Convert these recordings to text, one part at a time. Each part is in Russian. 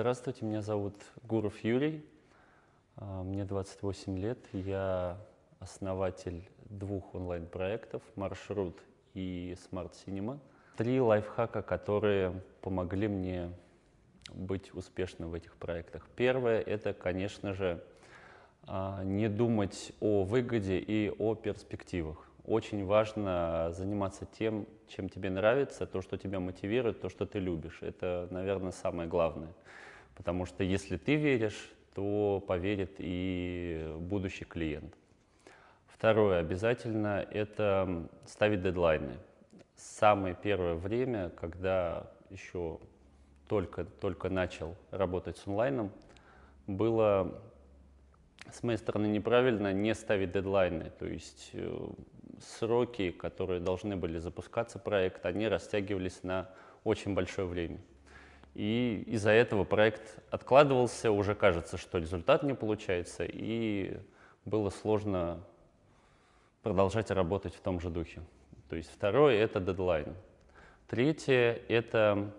Здравствуйте, меня зовут Гуров Юрий, а, мне 28 лет, я основатель двух онлайн-проектов «Маршрут» и «Смарт Синема». Три лайфхака, которые помогли мне быть успешным в этих проектах. Первое – это, конечно же, а, не думать о выгоде и о перспективах очень важно э, заниматься тем, чем тебе нравится, то, что тебя мотивирует, то, что ты любишь. Это, наверное, самое главное. Потому что если ты веришь, то поверит и будущий клиент. Второе, обязательно это ставить дедлайны. Самое первое время, когда еще только, только начал работать с онлайном, было с моей стороны неправильно не ставить дедлайны. То есть э, сроки, которые должны были запускаться проект, они растягивались на очень большое время. И из-за этого проект откладывался, уже кажется, что результат не получается, и было сложно продолжать работать в том же духе. То есть второе — это дедлайн. Третье — это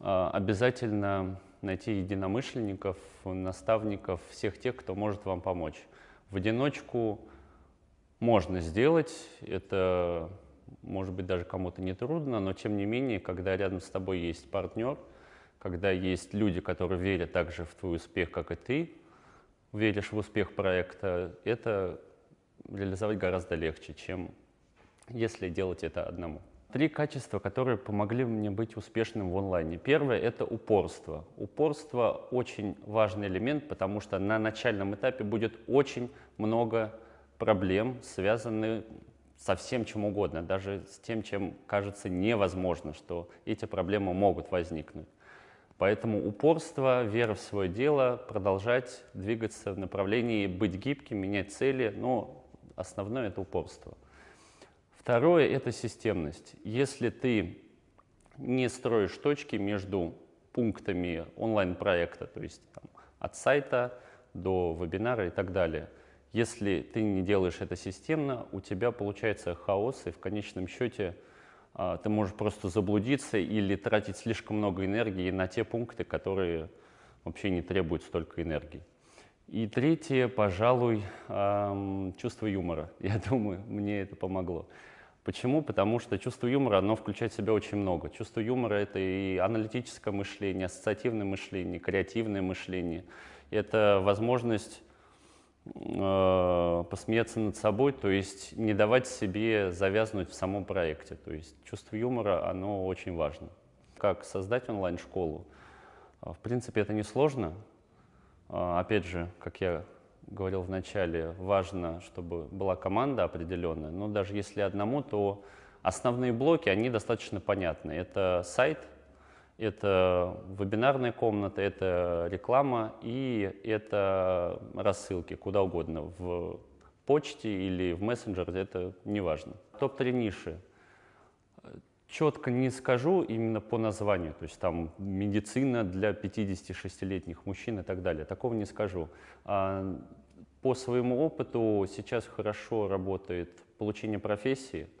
а, обязательно найти единомышленников, наставников, всех тех, кто может вам помочь. В одиночку можно сделать. Это может быть даже кому-то не трудно, но тем не менее, когда рядом с тобой есть партнер, когда есть люди, которые верят также в твой успех, как и ты, веришь в успех проекта, это реализовать гораздо легче, чем если делать это одному. Три качества, которые помогли мне быть успешным в онлайне. Первое – это упорство. Упорство – очень важный элемент, потому что на начальном этапе будет очень много проблем, связаны со всем чем угодно, даже с тем, чем кажется невозможно, что эти проблемы могут возникнуть. Поэтому упорство, вера в свое дело, продолжать двигаться в направлении быть гибким, менять цели, но основное это упорство. Второе это системность. Если ты не строишь точки между пунктами онлайн-проекта, то есть там, от сайта до вебинара и так далее – если ты не делаешь это системно, у тебя получается хаос, и в конечном счете а, ты можешь просто заблудиться или тратить слишком много энергии на те пункты, которые вообще не требуют столько энергии. И третье, пожалуй, чувство юмора. Я думаю, мне это помогло. Почему? Потому что чувство юмора, оно включает в себя очень много. Чувство юмора — это и аналитическое мышление, ассоциативное мышление, креативное мышление. Это возможность Э, посмеяться над собой, то есть не давать себе завязнуть в самом проекте. То есть чувство юмора, оно очень важно. Как создать онлайн-школу? Э, в принципе, это несложно. Э, опять же, как я говорил в начале, важно, чтобы была команда определенная. Но даже если одному, то основные блоки, они достаточно понятны. Это сайт – это вебинарная комната, это реклама и это рассылки куда угодно, в почте или в мессенджерах, это неважно. Топ-3 ниши. Четко не скажу именно по названию, то есть там медицина для 56-летних мужчин и так далее, такого не скажу. А, по своему опыту сейчас хорошо работает получение профессии –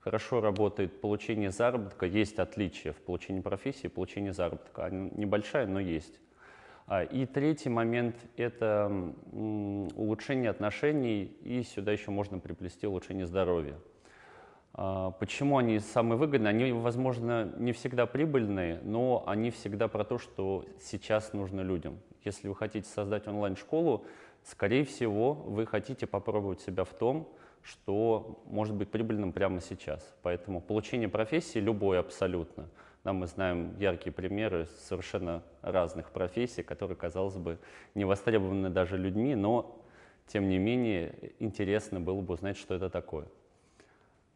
хорошо работает получение заработка, есть отличия в получении профессии и получении заработка. Она небольшая, но есть. А, и третий момент – это улучшение отношений, и сюда еще можно приплести улучшение здоровья. А, почему они самые выгодные? Они, возможно, не всегда прибыльные, но они всегда про то, что сейчас нужно людям. Если вы хотите создать онлайн-школу, скорее всего, вы хотите попробовать себя в том, что может быть прибыльным прямо сейчас. Поэтому получение профессии любой абсолютно. Да, мы знаем яркие примеры совершенно разных профессий, которые, казалось бы, не востребованы даже людьми, но, тем не менее, интересно было бы узнать, что это такое.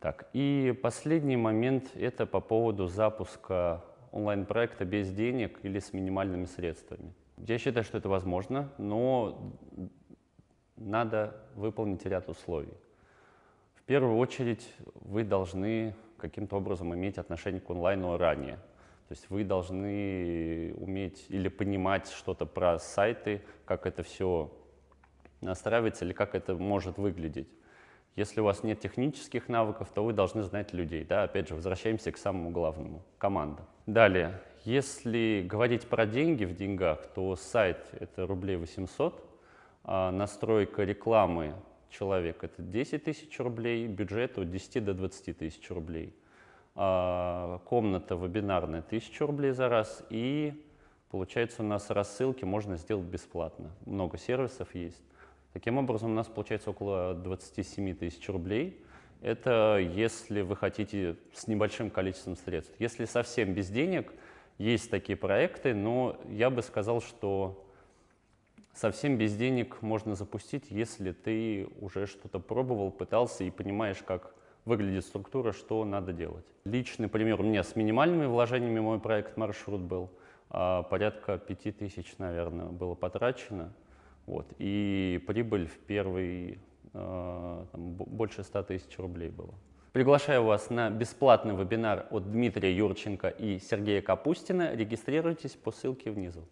Так, и последний момент – это по поводу запуска онлайн-проекта без денег или с минимальными средствами. Я считаю, что это возможно, но надо выполнить ряд условий. В первую очередь вы должны каким-то образом иметь отношение к онлайну ранее. То есть вы должны уметь или понимать что-то про сайты, как это все настраивается или как это может выглядеть. Если у вас нет технических навыков, то вы должны знать людей. Да? Опять же, возвращаемся к самому главному – команда. Далее, если говорить про деньги в деньгах, то сайт – это рублей 800, а настройка рекламы человек. Это 10 тысяч рублей, бюджет от 10 до 20 тысяч рублей. А, комната вебинарная 1000 рублей за раз. И получается у нас рассылки можно сделать бесплатно. Много сервисов есть. Таким образом у нас получается около 27 тысяч рублей. Это если вы хотите с небольшим количеством средств. Если совсем без денег, есть такие проекты, но я бы сказал, что совсем без денег можно запустить, если ты уже что-то пробовал, пытался и понимаешь, как выглядит структура, что надо делать. Личный пример у меня с минимальными вложениями мой проект «Маршрут» был. А, порядка 5000, наверное, было потрачено. Вот. И прибыль в первый а, там, больше 100 тысяч рублей было. Приглашаю вас на бесплатный вебинар от Дмитрия Юрченко и Сергея Капустина. Регистрируйтесь по ссылке внизу.